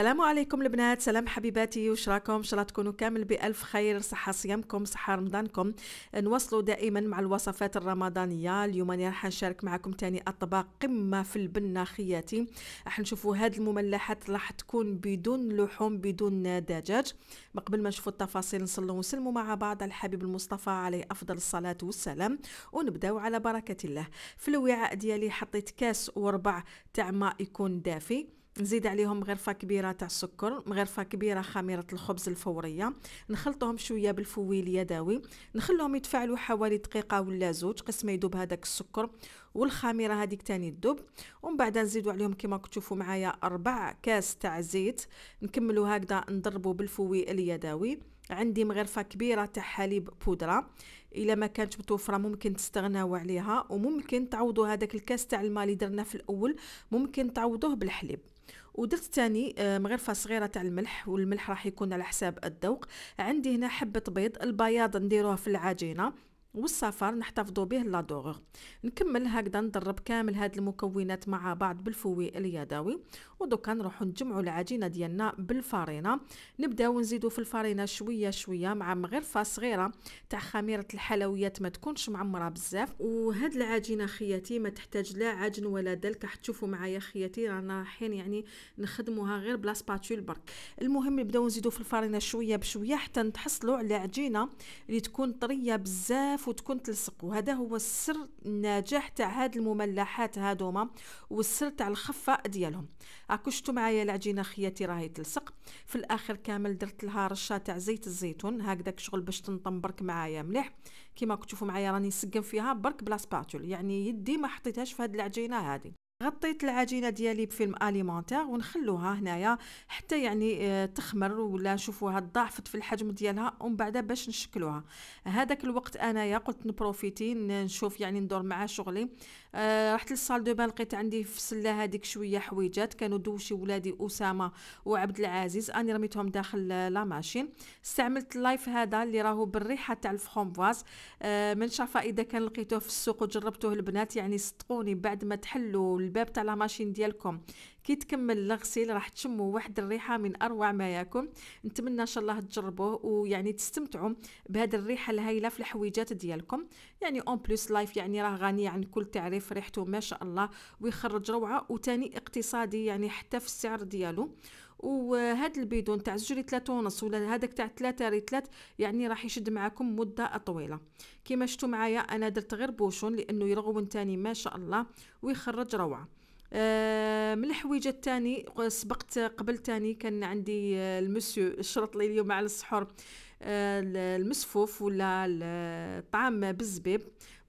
السلام عليكم البنات سلام حبيباتي وش راكم شاء الله تكونوا كامل بالف خير صحه صيامكم صحه رمضانكم نوصلوا دائما مع الوصفات الرمضانيه اليوم انا راح نشارك معكم تاني اطباق قمه في البنه خياتي راح نشوفوا هاد المملحات راح تكون بدون لحوم بدون دجاج قبل ما نشوفوا التفاصيل نصلوا وسلموا مع بعض على الحبيب المصطفى عليه افضل الصلاه والسلام ونبداو على بركه الله في الوعاء ديالي حطيت كاس وربع تاع ماء يكون دافي نزيد عليهم مغرفه كبيره تاع السكر مغرفه كبيره خميره الخبز الفوريه نخلطهم شويه بالفويل يدوي نخلهم يتفاعلوا حوالي دقيقه ولا زوج قسم يدوب هذاك السكر والخميره هذيك تاني الدوب ومن بعد نزيدوا عليهم كما تشوفوا معايا أربع كاس تاع زيت نكملوا هكذا نضربوا بالفويل اليدوي عندي مغرفة كبيرة تاع حليب بودرة إلا ما كانت متوفرة ممكن تستغناو عليها وممكن تعوضوا هذاك الكاس تاع الماء اللي درنا في الأول ممكن تعوضوه بالحليب ودرت تاني مغرفة آه، صغيرة تاع الملح والملح راح يكون على حساب الذوق عندي هنا حبة بيض البياض نديروه في العجينة والسفر نحتفظوا به لا نكمل هكذا نضرب كامل هاد المكونات مع بعض بالفوي اليدوي ودوكا نروحو نجمعو العجينه ديالنا بالفرينه نبداو نزيدو في الفرينه شويه شويه مع مغرفه صغيره تاع خميره الحلويات ما تكونش معمره بزاف وهاد العجينه خياتي ما تحتاج لا عجن ولا دلك راح تشوفوا معايا خياتي رانا حين يعني نخدموها غير بلا سباتول برك المهم نبداو نزيدو في الفرينه شويه بشويه حتى نتحصلوا على عجينه اللي تكون طريه بزاف تتنحف وتكون تلصق وهذا هو السر النجاح تاع هاد المملحات هادوما والسر تاع الخفاء ديالهم راكو شفتوا معايا العجينه خياتي راهي تلصق في الاخر كامل درت لها رشه تاع زيت الزيتون هكذاك شغل باش تنطم برك معايا مليح كيما كنتوا معايا راني نسقم فيها برك بلا سباتول يعني يدي ما حطيتهاش في هاد العجينه هادي غطيت العجينه ديالي بفيلم اليمونتير ونخلوها هنايا حتى يعني آه، تخمر ولا نشوفوها ضعفت في الحجم ديالها ومن بعد باش نشكلوها هذاك الوقت انايا قلت نبروفيتي نشوف يعني ندور مع شغلي آه رحت للصال دو بان لقيت عندي في السله هذيك شويه حويجات كانوا دوشي ولادي اسامه وعبد العزيز اني رميتهم داخل لا ماشين استعملت اللايف هذا اللي راهو بالريحه تاع الفخومفاز آه من شافا اذا كان لقيتوه في السوق وجربتوه البنات يعني صدقوني بعد ما تحلوا الباب تاع لا ماشين ديالكم كي تكمل الغسيل راح تشموا واحد الريحه من اروع ما يكون نتمنى ان شاء الله تجربوه ويعني تستمتعوا بهذه الريحه الهايله في الحويجات ديالكم يعني اون بلوس لايف يعني راه غني عن كل تعريف ريحته ما شاء الله ويخرج روعه وثاني اقتصادي يعني حتى في السعر ديالو وهاد البيدون تاع زجري لتلاتة ونص ولا هذاك تاع تلاتة ريتلات يعني راح يشد معاكم مدة طويلة كما شفتوا معايا انا درت غير بوشون لانه يرغون تاني ما شاء الله ويخرج روعه آه، من الحويجة الثاني سبقت قبل تاني كان عندي آه، المسيو الشرط لي اليوم على السحور آه، المسفوف ولا الطعام بالزبيب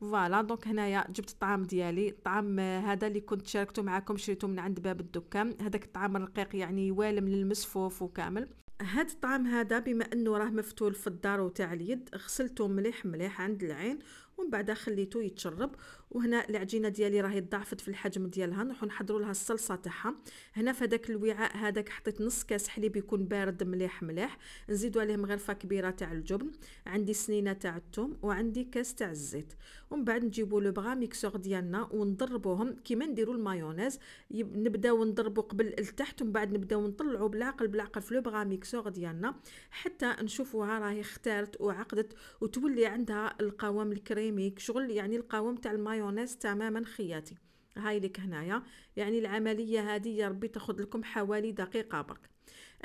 فوالا دونك هنايا جبت الطعام ديالي الطعام هذا اللي كنت شاركته معكم شريته من عند باب الدكان هذاك الطعام الرقيق يعني والم للمسفوف وكامل هاد الطعام هذا بما انه راه مفتول في الدار وتاع اليد غسلته مليح مليح عند العين ومن بعد خليته يتشرب وهنا العجينه ديالي راهي ضعفت في الحجم ديالها نروحو نحضروا لها الصلصه تاعها هنا في هذاك الوعاء هذاك حطيت نص كاس حليب يكون بارد مليح مليح نزيدوا عليه مغرفه كبيره تاع الجبن عندي سنينه تاع الثوم وعندي كاس تاع الزيت ومن بعد نجيبوا لو بغا ميكسور ديالنا ونضربوهم كيما نديروا المايونيز نبداو نضربوا قبل لتحت ومن بعد نبداو نطلعوا بالعقل بالعقل في لو بغا ميكسور ديالنا حتى نشوفوها راهي اختارت وعقدت وتولي عندها القوام الكريمي شغل يعني القوام تاع المايونيز مايونيز تماما خياتي هاي لك هنايا يعني العمليه هذه يا ربي تاخذ لكم حوالي دقيقه برك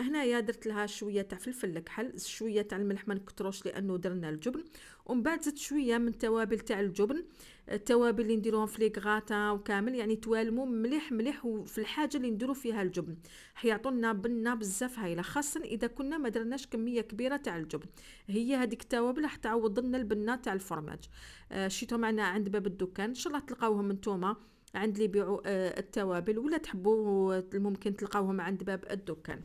هنايا درت لها شويه تاع فلفل الكحل شويه تاع الملح ما نكتروش لانه درنا الجبن ومن بعد زدت شويه من التوابل تاع الجبن التوابل اللي نديروهم في لي وكامل يعني توالموا مليح مليح وفي الحاجه اللي نديرو فيها الجبن حيعطونا لنا بنه بزاف هايله خاصه اذا كنا ما درناش كميه كبيره تاع الجبن هي هذيك التوابل راح تعوض لنا البنه تاع الفرماج آه، شيتو معنا عند باب الدكان ان شاء الله تلقاوهم نتوما عند اللي يبيعوا آه، التوابل ولا تحبوا ممكن تلقاوهم عند باب الدكان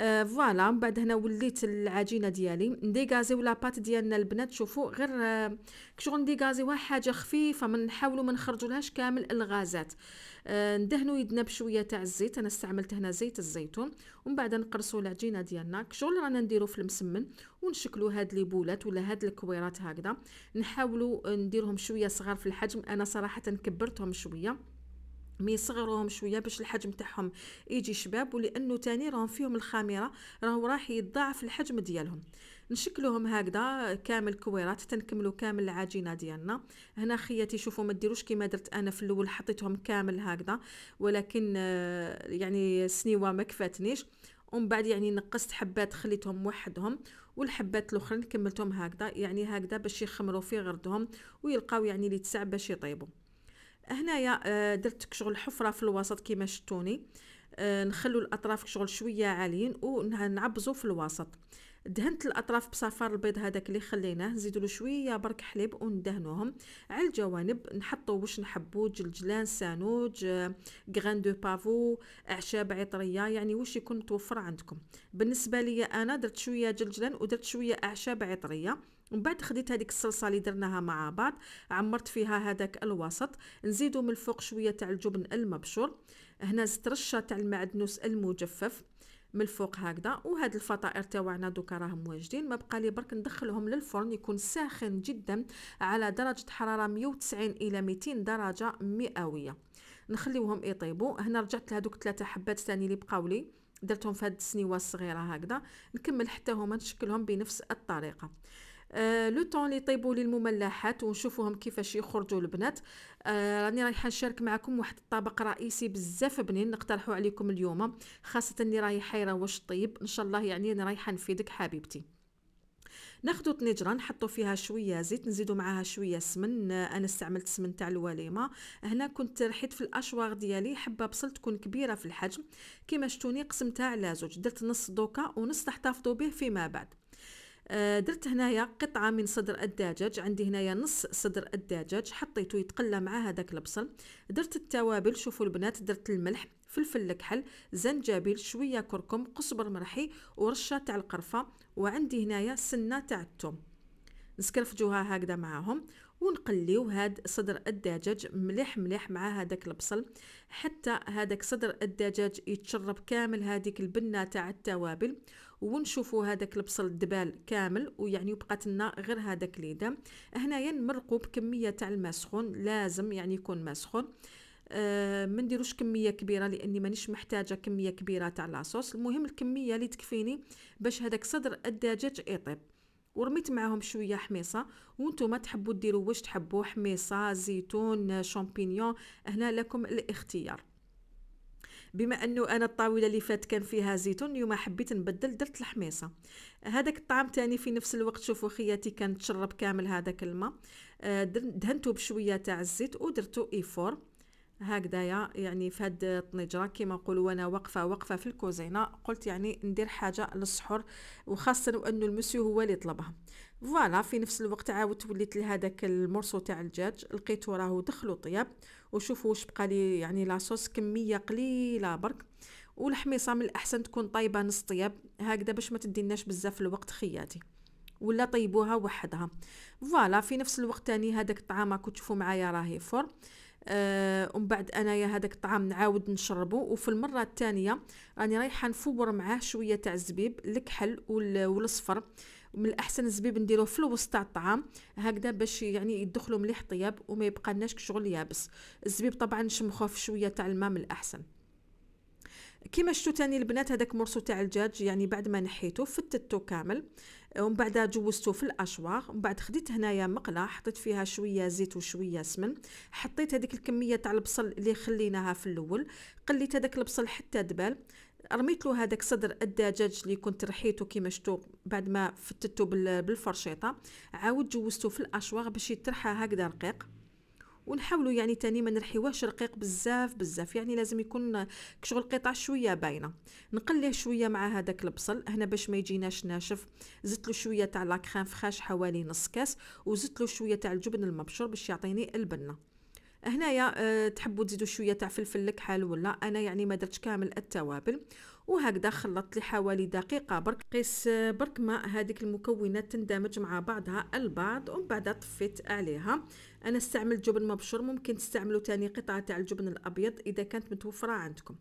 آه، فوالا من بعد هنا وليت العجينه ديالي نديغازيو لاباط ديالنا البنات شوفوا غير آه، كشغل نديغازيوها حاجه خفيفه ما نحاولوا ما نخرجولهاش كامل الغازات آه، ندهنوا يدنا بشويه تاع الزيت انا استعملت هنا زيت الزيتون ومن بعد نقرصوا العجينه ديالنا كشغل رانا نديرو في المسمن ونشكلوا هاد لي بولات ولا هاد الكويرات هكذا نحاولوا نديرهم شويه صغار في الحجم انا صراحه كبرتهم شويه مي صغروهم شويه باش الحجم تاعهم يجي شباب ولانه تاني راهم فيهم الخميره راهو راح يتضاعف الحجم ديالهم نشكلوهم هكذا كامل كويرات تنكملوا كامل العجينه ديالنا هنا خياتي شوفوا ما ديروش كيما درت انا في الاول حطيتهم كامل هكذا ولكن آه، يعني السنيوه ما كفاتنيش ومن بعد يعني نقصت حبات خليتهم وحدهم والحبات الاخرين كملتهم هكذا يعني هكذا باش يخمروا في غردهم ويلقاو يعني اللي تسع باش يطيبوا هنايا آه، درت شغل حفره في الوسط كيما شتوني آه، نخلو الاطراف شغل شويه عاليين ونعبزو في الوسط دهنت الاطراف بصفار البيض هذاك اللي خليناه نزيدو له شويه برك حليب وندهنوهم على الجوانب نحطو واش نحبو جلجلان سانوج غران دو بافو اعشاب عطريه يعني واش يكون متوفر عندكم بالنسبه لي انا درت شويه جلجلان ودرت شويه اعشاب عطريه من بعد خديت هذيك الصلصه اللي درناها مع بعض عمرت فيها هذاك الوسط نزيدو من الفوق شويه تاع الجبن المبشور هنا زدت رشه تاع المعدنوس المجفف من الفوق هكذا وهاد الفطائر تاعنا دوكا راهم واجدين ما بقى لي برك ندخلهم للفرن يكون ساخن جدا على درجه حراره 190 الى 200 درجه مئويه نخليوهم يطيبوا هنا رجعت لهذوك ثلاثه حبات ثاني اللي بقاو لي درتهم في هاد السنيوه الصغيره هكذا نكمل حتى هما نشكلهم بنفس الطريقه آه، لو طون اللي طيبوا لي المملحات ونشوفوهم كيفاش يخرجوا البنات آه، راني رايحه نشارك معكم واحد الطبق رئيسي بزاف بنين نقترحوا عليكم اليوم خاصه اللي راهي حيره واش طيب ان شاء الله يعني انا رايحه نفيدك حبيبتي ناخذ طنجره نحطو فيها شويه زيت نزيدو معاها شويه سمن آه، انا استعملت سمن تاع الوليمه هنا كنت رحيت في الاشواغ ديالي حبه بصل تكون كبيره في الحجم كما شتوني قسمتها على زوج درت نص دوكا ونص تحتفظوا به فيما بعد آه، درت هنايا قطعة من صدر الدجاج عندي هنايا نص صدر الدجاج حطيته يتقلى مع هذاك البصل درت التوابل شوفوا البنات درت الملح فلفل الكحل زنجبيل شوية كركم قصبر مرحي ورشة تاع القرفة وعندي هنايا سنة تاع الثوم نسكرفجوها هكذا معاهم ونقليو هاد صدر الدجاج مليح مليح مع هذاك البصل حتى هذاك صدر الدجاج يتشرب كامل هذيك البنه تاع التوابل ونشوفوا هذاك البصل دبال كامل ويعني بقات لنا غير هذاك ليدا هنايا نمرقوا بكميه تاع الماء سخون لازم يعني يكون ماء سخون آه ما نديروش كميه كبيره لاني مانيش محتاجه كميه كبيره تاع لاصوص المهم الكميه اللي تكفيني باش هذاك صدر الدجاج يطيب ورميت معاهم شويه حميصه وانتم تحبوا ديروا واش تحبوا حميصه زيتون شامبينيون هنا لكم الاختيار بما انه انا الطاوله اللي فات كان فيها زيتون اليوم حبيت نبدل درت الحميصه هذاك الطعم تاني في نفس الوقت شوفوا خياتي كان تشرب كامل هذاك الماء آه، دهنته بشويه تاع الزيت ودرتو ايفور هكذايا يعني فهاد الطنجره كما نقولوا وانا واقفه واقفه في الكوزينه قلت يعني ندير حاجه للسحور وخاصه انه المسيو هو اللي طلبها فوالا في نفس الوقت عاودت وليت لهذاك المرسو تاع الدجاج لقيتو راهو دخلو طياب وشوفوا واش بقى لي يعني لاصوص كميه قليله برك والحميصه من الاحسن تكون طايبه نص طياب هكذا باش ما تديناش بزاف الوقت خياتي ولا طيبوها وحدها فوالا في نفس الوقت تاني هذاك الطعام كنت تشوفوا معايا راهي فور آه ومن بعد انايا هذاك الطعام نعاود نشربه وفي المره الثانيه راني رايحه نفور معاه شويه تاع الزبيب الكحل والصفر من الاحسن الزبيب نديروه في الوسط تاع الطعام هكذا باش يعني يدخلوا مليح طياب وما لناش شغل يابس الزبيب طبعا نشمخوه في شويه تاع الماء من الاحسن كيما شفتوا تاني البنات هذاك مرسو تاع الدجاج يعني بعد ما نحيته فتتو كامل ومن بعد جوزته في الاشواغ ومن بعد خديت هنايا مقله حطيت فيها شويه زيت وشويه سمن حطيت هذيك الكميه تاع البصل اللي خليناها في الاول قليت هذاك البصل حتى دبال رميت له هذاك صدر الدجاج اللي كنت رحيته كيما شتو بعد ما فتته بالفرشيطه عاود جوزته في الاشواغ باش يترحى هكذا رقيق ونحاولوا يعني تاني ما نرحيوهش رقيق بزاف بزاف يعني لازم يكون كشغل قطع شويه باينه نقليه شويه مع هذاك البصل هنا باش ما يجيناش ناشف زدت له شويه تاع لاكريم فخاش حوالي نص كاس وزدت له شويه تاع الجبن المبشور باش يعطيني البنه هنايا أه تحبوا تزيدوا شويه تاع فلفل الكحل ولا انا يعني ما درتش كامل التوابل وهكذا خلطت لي حوالي دقيقه برك قيس آه، برك ما هذيك المكونات تندمج مع بعضها البعض ومن بعد طفيت عليها انا استعملت جبن مبشور ممكن تستعملوا تاني قطعه تاع الجبن الابيض اذا كانت متوفره عندكم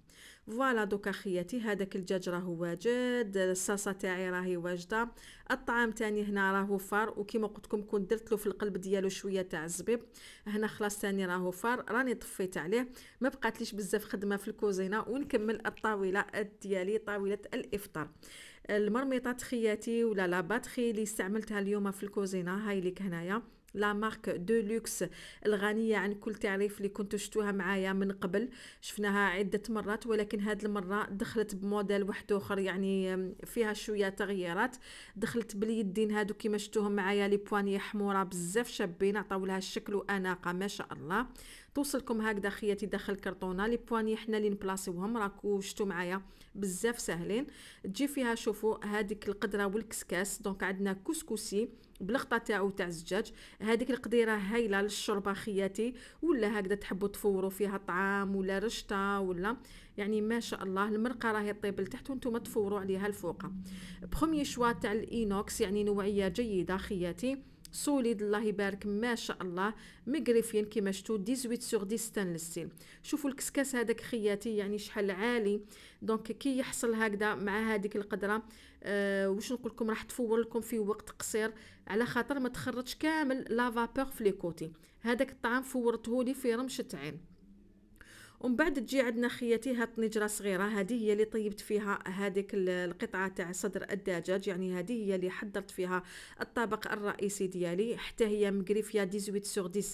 فوالا دوكا خياتي هذاك الدجاج راهو واجد الصلصه تاعي راهي واجده الطعام تاني هنا راهو فار وكيما قلت لكم كون درت له في القلب ديالو شويه تاع الزبيب هنا خلاص تاني راهو فار راني طفيت عليه ما بقاتليش بزاف خدمه في الكوزينه ونكمل الطاوله ديالي طاوله الافطار المرميطات خياتي ولا لاباتخي اللي استعملتها اليوم في الكوزينه هاي لك هنايا لا مارك دو لوكس الغنية عن كل تعريف اللي كنتو شتوها معايا من قبل شفناها عدة مرات ولكن هاد المرة دخلت بموديل واحد اخر يعني فيها شوية تغييرات دخلت باليدين هادو كيما شتوهم معايا لي بواني حمورة بزاف شابين عطاو لها الشكل واناقة ما شاء الله توصلكم هكذا خياتي داخل الكرتونه لي بواني حنا اللي نبلاصيوهم راكو شفتو معايا بزاف ساهلين تجي فيها شوفوا هذيك القدره والكسكاس دونك عندنا كسكسي بلقطة تاعو تاع الزجاج هذيك القديره هايله للشوربه خياتي ولا هكذا تحبوا تفوروا فيها طعام ولا رشته ولا يعني ما شاء الله المرقه راهي طيب لتحت وانتم تفوروا عليها الفوقه بخومي شوا تاع الاينوكس يعني نوعيه جيده خياتي سوليد الله يبارك ما شاء الله مقرفين كما شفتوا 18 سور 10 ستانلس ستيل شوفوا الكسكاس هذاك خياتي يعني شحال عالي دونك كي يحصل هكذا مع هذيك القدره أه واش نقول لكم راح تفور لكم في وقت قصير على خاطر ما تخرجش كامل لافابور في لي كوتي هذاك الطعام فورته لي في رمشه عين ومن بعد تجي عندنا خياتي هاد الطنجره صغيره هذه هي اللي طيبت فيها هذيك القطعه تاع صدر الدجاج يعني هذه هي اللي حضرت فيها الطبق الرئيسي ديالي حتى هي مقريفيا 18 سور 10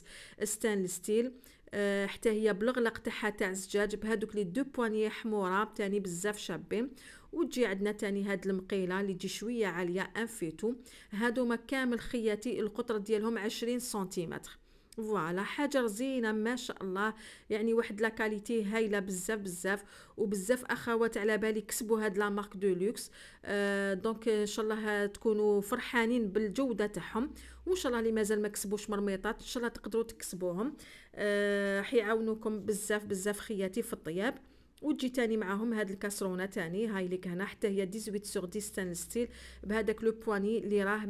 ستانل ستيل آه، حتى هي بالغلق تاعها تاع الزجاج بهذوك لي دو بواني حموره تاني بزاف شابين وتجي عندنا تاني هاد المقيله اللي تجي شويه عاليه انفيتو هادو ما كامل خياتي القطر ديالهم 20 سنتيمتر فوالا حجر زينه ما شاء الله يعني واحد لا كاليتي هايله بزاف بزاف وبزاف اخوات على بالي كسبوا هاد لا مارك دو لوكس آه دونك ان شاء الله تكونوا فرحانين بالجوده تاعهم وان شاء الله اللي مازال ما كسبوش مرميطات ان شاء الله تقدروا تكسبوهم آه حيعاونوكم بزاف بزاف خياتي في الطياب وتجي تاني معاهم هاد الكاسرونه تاني هاي لك هنا حتى هي 18 سوغ 10 ستانلس ستيل بهذاك لو بواني اللي راه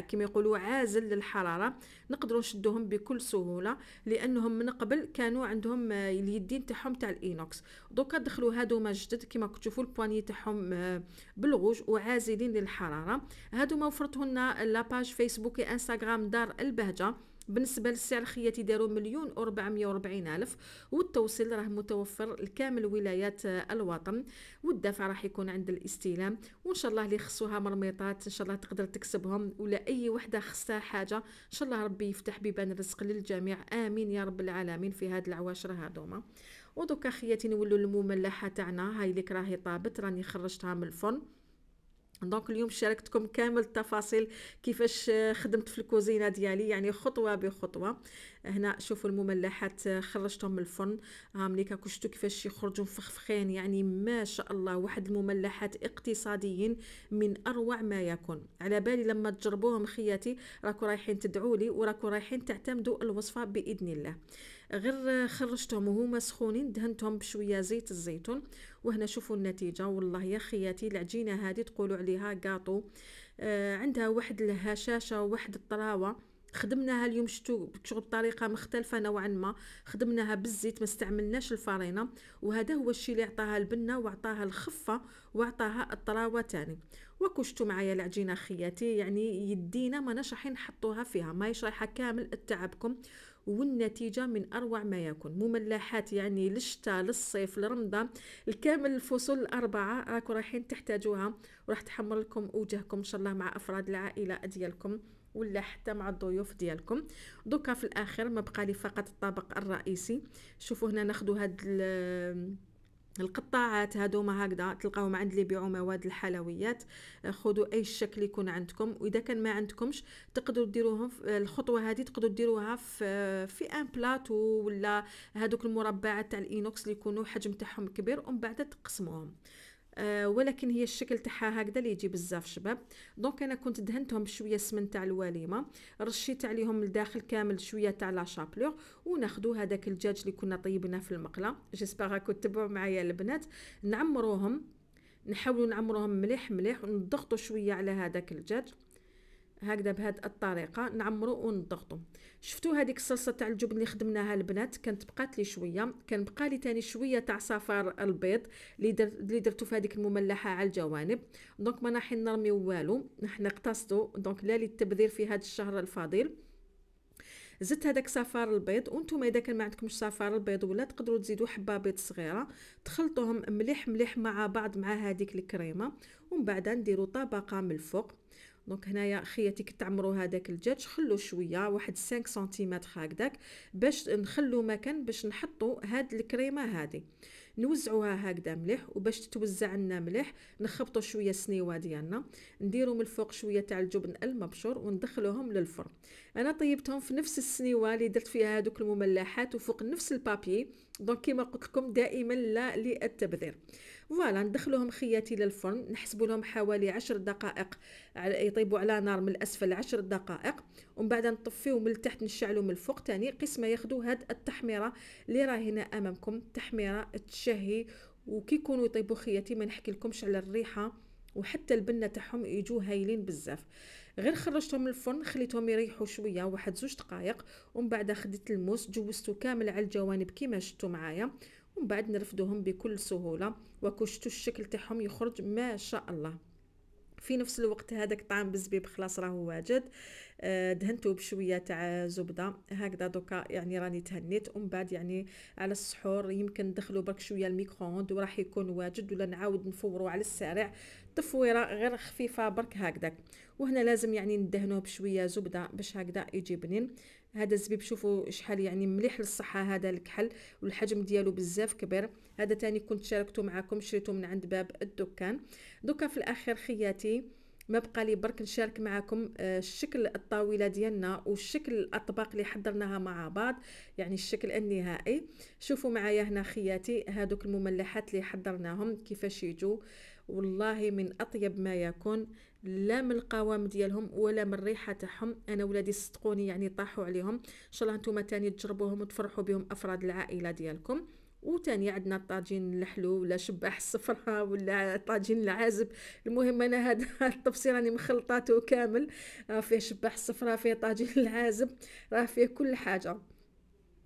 كيما يقولوا عازل للحراره نقدروا نشدوهم بكل سهوله لانهم من قبل كانوا عندهم آه، اليدين تاعهم تاع الاينوكس دوكا دخلوا هادو ما جدد كيما كتشوفوا البواني تاعهم آه، بالغوج وعازلين للحراره هادو ما وفرتهن لاباج فيسبوك انستغرام دار البهجه بالنسبه للسعر الخياتي داروا مليون و440 الف والتوصيل راه متوفر لكامل ولايات الوطن والدفع راح يكون عند الاستلام وان شاء الله اللي خصوها مرميطات ان شاء الله تقدر تكسبهم ولا اي وحده خصها حاجه ان شاء الله ربي يفتح بيبان الرزق للجميع امين يا رب العالمين في هاد العواشر هادوما ودوكا خياتي نولوا المملحه تاعنا هاي اللي راهي طابت راني خرجتها من الفرن دونك اليوم شاركتكم كامل التفاصيل كيفاش خدمت في الكوزينه ديالي يعني خطوه بخطوه هنا شوفوا المملحات آه، خرجتهم من الفرن ها ملي كشتو كيفاش يخرجوا مفخفخين يعني ما شاء الله واحد المملحات اقتصاديين من اروع ما يكون على بالي لما تجربوهم خياتي راكو رايحين تدعوا لي وراكو رايحين تعتمدوا الوصفه باذن الله غير آه، خرجتهم وهما سخونين دهنتهم بشويه زيت الزيتون وهنا شوفوا النتيجه والله يا خياتي العجينه هذه تقولوا عليها كاطو آه، عندها واحد الهشاشه واحد الطراوه خدمناها اليوم شتو شغل بطريقه مختلفه نوعا ما خدمناها بالزيت ما استعملناش الفرينه وهذا هو الشيء اللي عطاها البنه وعطاها الخفه وعطاها الطراوه تاني وكشتو معايا العجينه خياتي يعني يدينا ما رايحين نحطوها فيها ما رايحه كامل التعبكم والنتيجه من اروع ما يكون مملحات يعني للشتاء للصيف لرمضان الكامل الفصول الاربعه راكم رايحين تحتاجوها وراح تحمر لكم وجهكم ان شاء الله مع افراد العائله ديالكم ولا حتى مع الضيوف ديالكم دوكا في الاخر ما بقى لي فقط الطبق الرئيسي شوفوا هنا ناخذوا هاد القطاعات هادوما هكذا تلقاوهم عند اللي يبيعوا مواد الحلويات آه، خذوا اي شكل يكون عندكم واذا كان ما عندكمش تقدروا ديروهم الخطوه هذه تقدروا ديروها في في ان بلاطو ولا هادوك المربعات تاع الاينوكس اللي يكونوا حجم تاعهم كبير ومن بعد تقسموهم آه، ولكن هي الشكل تاعها هكذا اللي يجي بزاف شباب دونك انا كنت دهنتهم بشويه سمن تاع الوليمه رشيت عليهم الداخل كامل شويه تاع لا شابلور وناخذوا هذاك الدجاج اللي كنا طيبناه في المقله جيسبر راكم تتبعوا معايا البنات نعمروهم نحاولوا نعمروهم مليح مليح ونضغطوا شويه على هذاك الدجاج هكذا بهاد الطريقه نعمرو ونضغطو شفتو هذيك الصلصه تاع الجبن اللي خدمناها البنات كانت بقات لي شويه كان بقى لي تاني شويه تاع صفار البيض اللي اللي درتو في هذيك المملحه على الجوانب دونك ما راحين نرميو والو حنا اقتصدو دونك لا للتبذير في هذا الشهر الفاضل زدت هذاك صفار البيض وانتم اذا كان ما عندكمش صفار البيض ولا تقدروا تزيدوا حبه بيض صغيره تخلطوهم مليح مليح مع بعض مع هذيك الكريمه ومن بعد نديروا طبقه من الفوق دونك هنايا خياتي كتعمروا هذاك الدجاج خلوه شويه واحد 5 سنتيمتر هكذاك باش نخلو مكان باش نحطو هاد الكريمه هذه نوزعوها هكذا مليح وباش تتوزع لنا مليح نخبطوا شويه السنيوه ديالنا نديروا من الفوق شويه تاع الجبن المبشور وندخلوهم للفرن انا طيبتهم في نفس السنيوه اللي درت فيها هذوك المملحات وفوق نفس البابي دونك كما قلت لكم دائما لا للتبذير فوالا ندخلوهم خياتي للفرن نحسبوا لهم حوالي 10 دقائق يطيبوا على نار من الاسفل 10 دقائق ومن بعد نطفيو من التحت نشعلو من الفوق تاني قسمه ياخذوا هاد التحميره اللي راه هنا امامكم تحميره تشهي يكونوا يطيبوا خياتي ما نحكي لكمش على الريحه وحتى البنه تاعهم يجوا هايلين بزاف غير خرجتهم من الفرن خليتهم يريحوا شويه واحد زوج دقائق ومن بعد خديت الموس جوزته كامل على الجوانب كيما شفتوا معايا ومن بعد نرفدوهم بكل سهوله وكشتو الشكل تاعهم يخرج ما شاء الله في نفس الوقت هذاك طعام بالزبيب خلاص راهو واجد آه، دهنته بشويه تاع زبده هكذا دوكا يعني راني تهنيت ومن بعد يعني على السحور يمكن ندخلو برك شويه الميكرووند وراح يكون واجد ولا نعاود نفورو على السريع تفويره غير خفيفه برك هكذا وهنا لازم يعني ندهنوه بشويه زبده باش هكذا يجي بنين هذا الزبيب شوفوا شحال يعني مليح للصحه هذا الكحل والحجم ديالو بزاف كبير هذا تاني كنت شاركته معكم شريته من عند باب الدكان دوكا في الاخير خياتي ما بقى لي برك نشارك معكم آه، شكل الطاوله ديالنا والشكل الاطباق اللي حضرناها مع بعض يعني الشكل النهائي شوفوا معايا هنا خياتي هادوك المملحات اللي حضرناهم كيفاش يجوا والله من اطيب ما يكون لا من القوام ديالهم ولا من الريحه تاعهم انا ولادي صدقوني يعني طاحوا عليهم ان شاء الله نتوما تاني تجربوهم وتفرحوا بهم افراد العائله ديالكم وتاني عندنا الطاجين الحلو ولا شباح الصفراء ولا الطاجين العازب المهم انا هذا التفصيل راني مخلطاته كامل راه فيه شباح الصفراء فيه طاجين العازب راه فيه كل حاجه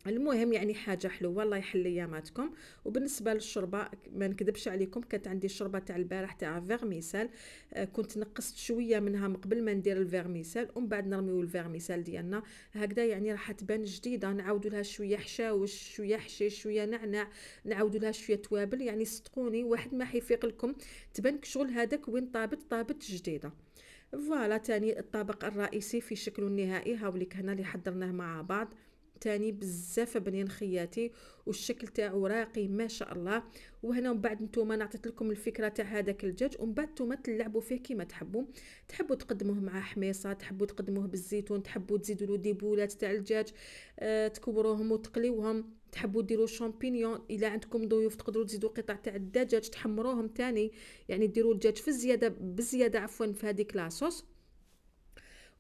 المهم يعني حاجه حلوه الله يحل اياماتكم وبالنسبه للشوربه ما نكذبش عليكم كانت عندي شربه تاع البارح تاع فيرميسال آه، كنت نقصت شويه منها من قبل ما ندير الفيرميسال ومن بعد نرميو الفيرميسال ديالنا هكذا يعني راح تبان جديده نعاودوا لها شويه حشاوش شويه حشيش شويه نعناع نعاودوا لها شويه توابل يعني صدقوني واحد ما حيفيق لكم تبان شغل هذاك وين طابت طابت جديده فوالا تاني الطبق الرئيسي في شكله النهائي هاوليك هنا اللي حضرناه مع بعض تاني بزاف بنين خياتي والشكل تاعو راقي ما شاء الله وهنا ومن بعد نتوما انا عطيت لكم الفكره تاع هذاك الدجاج ومن بعد نتوما تلعبوا فيه كيما تحبوا تحبوا تقدموه مع حميصه تحبوا تقدموه بالزيتون تحبوا تزيدوا له دي بولات تاع الدجاج أه تكبروهم وتقليوهم تحبوا ديروا شامبينيون الا عندكم ضيوف تقدروا تزيدوا قطع تاع الدجاج تحمروهم تاني يعني ديروا الدجاج في الزياده بزياده عفوا في هذيك لاصوص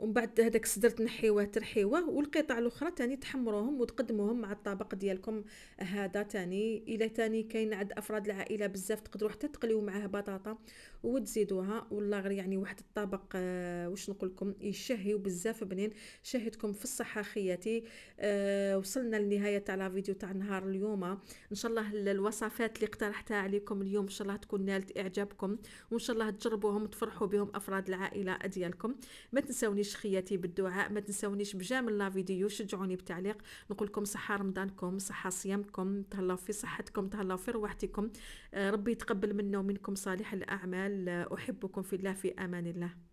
ومن بعد هذاك الصدر تنحيوه ترحيوه والقطع الاخرى تاني تحمروهم وتقدموهم مع الطبق ديالكم هذا تاني الا تاني كاين عند افراد العائله بزاف تقدروا حتى تقليو معاه بطاطا وتزيدوها والله غير يعني واحد الطبق آه واش نقول لكم يشهي وبزاف بنين شاهدكم في الصحه خياتي آه وصلنا لنهايه تاع لا فيديو تاع نهار اليوم ان شاء الله الوصفات اللي اقترحتها عليكم اليوم ان شاء الله تكون نالت اعجابكم وان شاء الله تجربوهم وتفرحوا بهم افراد العائله ديالكم ما تنساونيش تنسونيش خياتي بالدعاء ما تنسونيش بجامل لا فيديو شجعوني بتعليق نقول لكم صحه رمضانكم صحه صيامكم تهلاو في صحتكم تهلاو في رواحتكم آه، ربي يتقبل منا ومنكم صالح الاعمال آه، احبكم في الله في امان الله